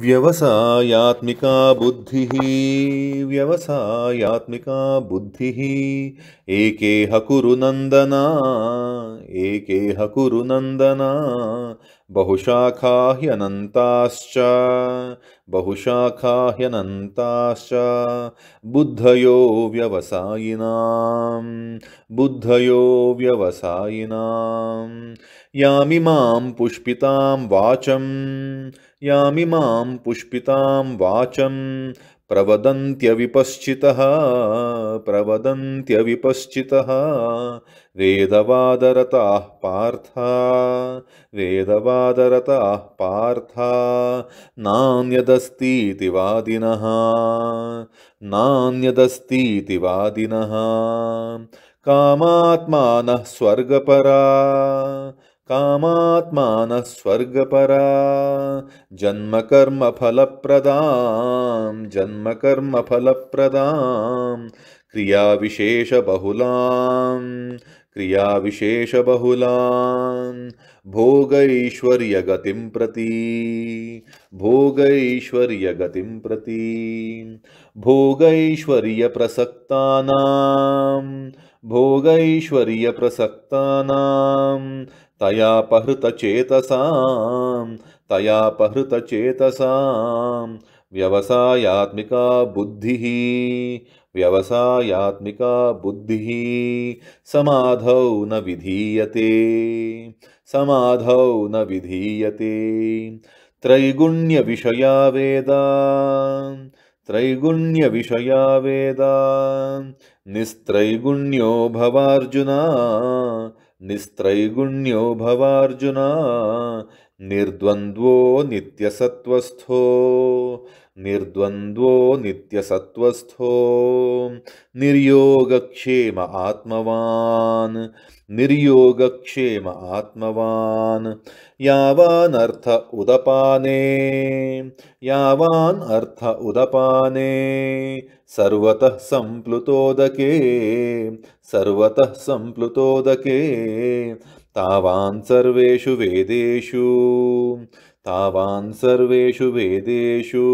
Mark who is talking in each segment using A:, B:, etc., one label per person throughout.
A: व्यवसायात्मिका बुद्धिः व्यवसायात्मिका बुद्धिः एके ह कुरुनन्दना एके ह कुरुनन्दना बहुशाखाह्यनन्ताश्च बहुशाखाह्यनन्ताश्च बुद्धयो व्यवसायिनां बुद्धयो व्यवसायिनां मां पुष्पितां वाचम् यामि मां पुष्पितां वाचम् प्रवदन्त्यविपश्चितः प्रवदन्त्यविपश्चितः वेदवादरताः पार्था वेदवादरताः पार्था नान्यदस्तीति वादिनः नान्यदस्तीति वादिनः कामात्मानः स्वर्गपरा कामात्मानः स्वर्गपरा जन्मकर्मफलप्रदां जन्मकर्मफलप्रदां क्रियाविशेषबहुलां क्रियाविशेषबहुलां भोगैश्वर्यगतिं प्रति भोगैश्वर्यगतिं प्रति भोगैश्वर्यप्रसक्तानां भोगैश्वर्यप्रसक्तानां तया तयापहृतचेतसां तया व्यवसायात्मिका बुद्धिः व्यवसायात्मिका बुद्धिः समाधौ न विधीयते समाधौ न विधीयते त्रैगुण्यविषया वेदा त्रैगुण्यविषया वेदा निस्त्रैगुण्यो भवार्जुना निस्त्रैगुण्यो भवार्जुना निर्द्वन्द्वो नित्यसत्त्वस्थो निर्द्वन्द्वो नित्यसत्त्वस्थो निर्योगक्षेम आत्मवान् निर्योगक्षेम आत्मवान् यावानर्थ उदपाने यावान् अर्थ उदपाने सर्वतः संप्लुतोदके सर्वतः संप्लुतोदके तावान् सर्वेषु वेदेषु तावान् सर्वेषु वेदेषु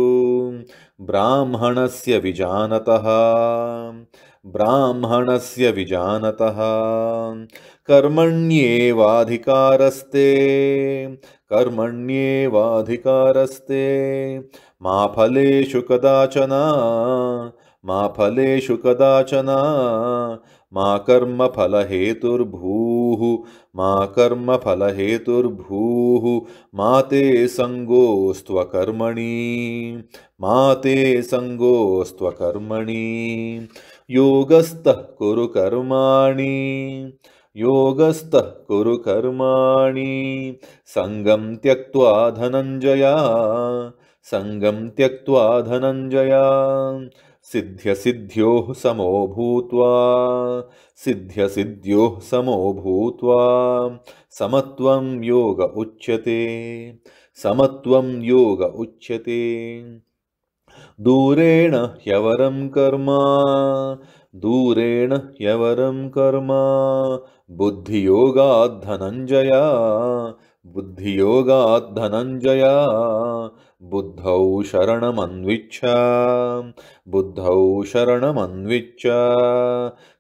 A: ब्राह्मणस्य विजानतः ब्राह्मणस्य विजानतः कर्मण्येवाधिकारस्ते कर्मण्येवाधिकारस्ते मा फलेषु कदाचन मा फलेषु कदाचन मा कर्म फलहेतुर्भूः मा कर्मफलहेतुर्भूः माते सङ्गोस्त्वकर्मणि ते सङ्गोस्त्वकर्मणि योगस्तः कुरु कर्माणि योगस्तः कुरु कर्माणि सङ्गं त्यक्त्वा धनञ्जया सङ्गं त्यक्त्वा धनञ्जया सिद्ध्यसिद्ध्योः समो भूत्वा सिद्ध्यसिद्ध्योः समो भूत्वा समत्वं योग उच्यते समत्वं योग उच्यते दूरेण ह्यवरं कर्म दूरेण ह्यवरं कर्म बुद्धियोगाद्धनञ्जया बुद्धियोगाद्धनञ्जया बुद्धौ शरणमन्विच्छ बुद्धौ शरणमन्विच्छ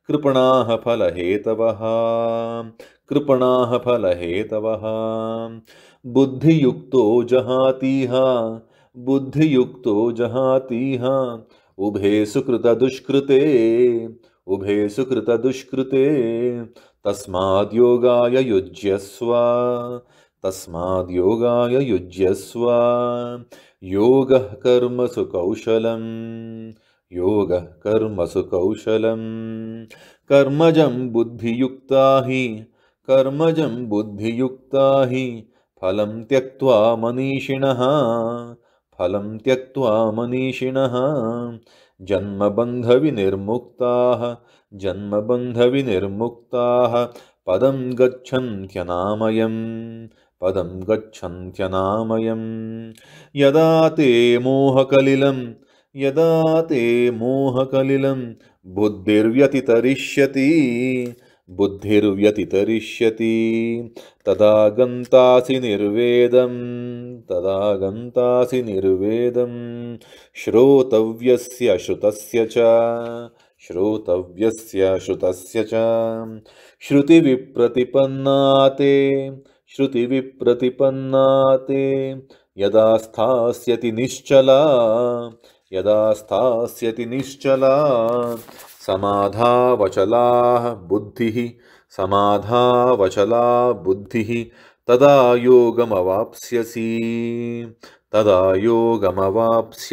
A: कृपणाः फलहेतवः कृपणाः फलहेतवः बुद्धियुक्तो जहातीह बुद्धियुक्तो जहातीह उभे सुकृतदुष्कृते उभे सुकृतदुष्कृते तस्माद्योगाय युज्यस्व तस्माद्योगाय युज्यस्व योगः कर्मसु कौशलम् योगः कर्मसु कौशलम् कर्मजं बुद्धियुक्ता हि कर्मजं बुद्धियुक्ता हि फलं त्यक्त्वा मनीषिणः फलं त्यक्त्वा मनीषिणः जन्मबन्धविनिर्मुक्ताः जन्मबन्धविनिर्मुक्ताः पदं गच्छन्त्यनामयम् पदं गच्छन्त्यनामयं यदा ते मोहकलिलं यदा ते मोहकलिलं बुद्धिर्व्यतितरिष्यति बुद्धिर्व्यतितरिष्यति तदा गन्तासि निर्वेदं तदा गन्तासि निर्वेदं श्रोतव्यस्य श्रुतस्य च श्रोतव्यस्य श्रुतस्य च श्रुतिविप्रतिपन्ना श्रुतिविप्रतिपन्ना ते यदा स्थास्यति निश्चला यदा स्थास्यति निश्चला समाधावचलाः बुद्धिः समाधावचला बुद्धिः तदा योगमवाप्स्यसि तदा योगमवाप्स्यसि